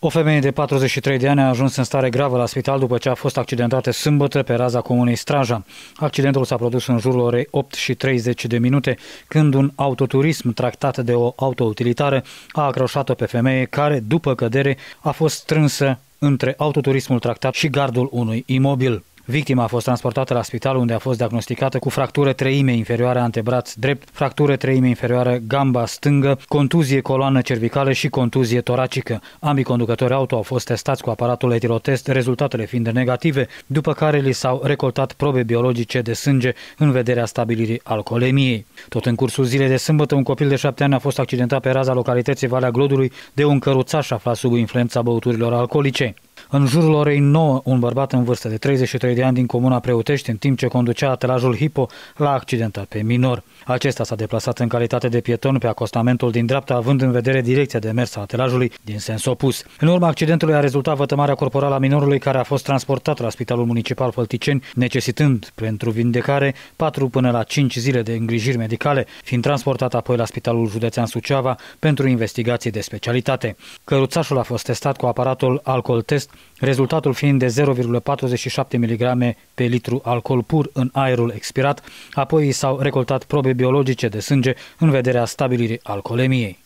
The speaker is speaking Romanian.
O femeie de 43 de ani a ajuns în stare gravă la spital după ce a fost accidentată sâmbătă pe raza comunei Straja. Accidentul s-a produs în jurul orei 8 și 30 de minute, când un autoturism tractat de o autoutilitară a acroșat-o pe femeie care, după cădere, a fost strânsă între autoturismul tractat și gardul unui imobil. Victima a fost transportată la spital unde a fost diagnosticată cu fractură treime inferioară antebraț drept, fractură treime inferioară gamba stângă, contuzie coloană cervicală și contuzie toracică. Ambii conducători auto au fost testați cu aparatul etilotest, rezultatele fiind negative, după care li s-au recoltat probe biologice de sânge în vederea stabilirii alcoolemiei. Tot în cursul zilei de sâmbătă, un copil de șapte ani a fost accidentat pe raza localității Valea Glodului de un căruțaș aflat sub influența băuturilor alcoolice. În jurul orei 9, un bărbat în vârstă de 33 de ani din comuna Preutești, în timp ce conducea atelajul Hipo, l-a accidentat pe minor. Acesta s-a deplasat în calitate de pieton pe acostamentul din dreapta, având în vedere direcția de mers a atelajului din sens opus. În urma accidentului a rezultat vătămarea corporală a minorului care a fost transportat la Spitalul Municipal Fălticeni, necesitând pentru vindecare 4 până la 5 zile de îngrijiri medicale, fiind transportat apoi la Spitalul Județean Suceava pentru investigații de specialitate. Căruțașul a fost testat cu aparatul alcool test rezultatul fiind de 0,47 mg pe litru alcool pur în aerul expirat, apoi s-au recoltat probe biologice de sânge în vederea stabilirii alcoolemiei.